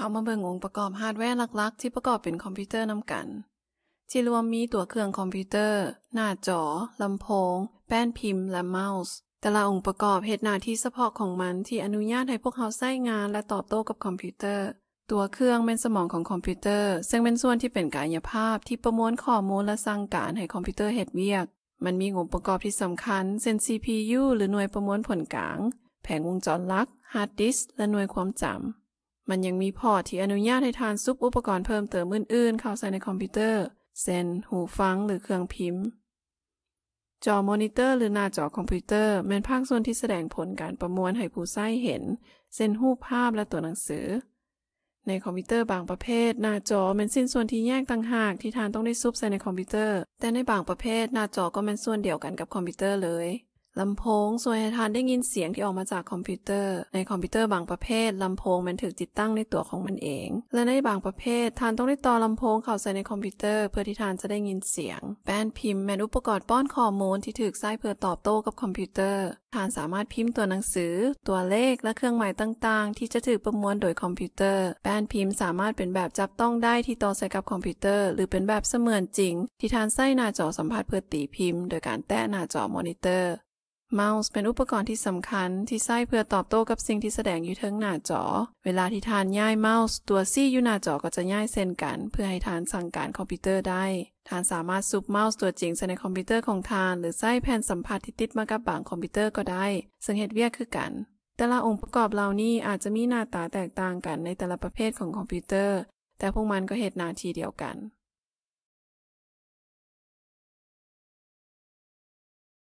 เฮามาเบิ่งองค์ประกอบฮาร์ดแวร์หลักๆที่ประกอบเป็นคอมพิวเตอร์นำกัน ที่รวมมีตัวเครื่องคอมพิวเตอร์ หน้าจอลำโพง แป้นพิมพ์ และเมาส์ แต่ละองค์ประกอบเหตุหน้าที่เฉพาะของมันที่อนุญาตให้พวกเขาใช้งานและตอบโต้กับคอมพิวเตอร์ ตัวเครื่องเป็นสมองของคอมพิวเตอร์ ซึ่งเป็นส่วนที่เป็นกายภาพที่ประมวลข้อมูลและสร้างการให้คอมพิวเตอร์เหตุเวียกมันมีองค์ประกอบที่สำคัญเช่น CPU หรือหน่วยประมวลผลกลาง แผงวงจรลักฮาร์ดดิสและหน่วยความจำมันยังมีพอร์ตที่อนุญาตให้ทานซุปอุปกรณ์เพิ่มเติมอื่นๆ เข้าใส่ในคอมพิวเตอร์เซนหูฟัง หรือเครื่องพิมพ์ จอมอนิเตอร์ หรือหน้าจอคอมพิวเตอร์เป็นภาคส่วนที่แสดงผลการประมวลให้ผู้ใช้เห็นเส้นรูปภาพและตัวหนังสือ ในคอมพิวเตอร์บางประเภท หน้าจอเป็นสิ้นส่วนที่แยกต่างหากที่ทานต้องได้ซุปใส่ในคอมพิวเตอร์ แต่ในบางประเภทหน้าจอก็เป็นส่วนเดียวกันกับคอมพิวเตอร์เลยลำโพง ส่วนให้ทานได้ยินเสียงที่ออกมาจากคอมพิวเตอร์ ในคอมพิวเตอร์บางประเภทลำโพงมันถูกติดตั้งในตัวของมันเอง และในบางประเภททานต้องได้ต่อลำโพงเข้าใส่ในคอมพิวเตอร์ เพื่อที่ทานจะได้ยินเสียง แป้นพิมพ์แมนอุปกรณ์ป้อนข้อมูลที่ถูกใช้เพื่อตอบโต้กับคอมพิวเตอร์ทานสามารถพิมพ์ตัวหนังสือ ตัวเลข และเครื่องหมายต่างๆ ที่จะถูกประมวลโดยคอมพิวเตอร์ แป้นพิมพ์สามารถเป็นแบบจับต้องได้ที่ต่อใส่กับคอมพิวเตอร์ หรือเป็นแบบเสมือนจริง ที่ทานใส่หน้าจอสัมผัสเพื่อตีพิมพ์โดยการแตะหน้าจอมอนิเตอร์เมาส์เป็นอุปกรณ์ที่สำคัญที่ใช้เพื่อตอบโต้กับสิ่งที่แสดงอยู่ทั้งหน้าจอ เวลาที่ทานย้ายเมาส์ ตัวซี่อยู่หน้าจอก็จะย้ายเส้นกัน เพื่อให้ทานสั่งการคอมพิวเตอร์ได้ ทานสามารถซุปเมาส์ตัวจริงใส่ในคอมพิวเตอร์ของทานหรือใช้แผ่นสัมผัสที่ติดมากับบางคอมพิวเตอร์ก็ได้ ซึ่งเหตุเวียกคือกัน แต่ละองค์ประกอบเหล่านี้อาจจะมีหน้าตาแตกต่างกันในแต่ละประเภทของคอมพิวเตอร์ แต่พวกมันก็เหตุนาทีเดียวกัน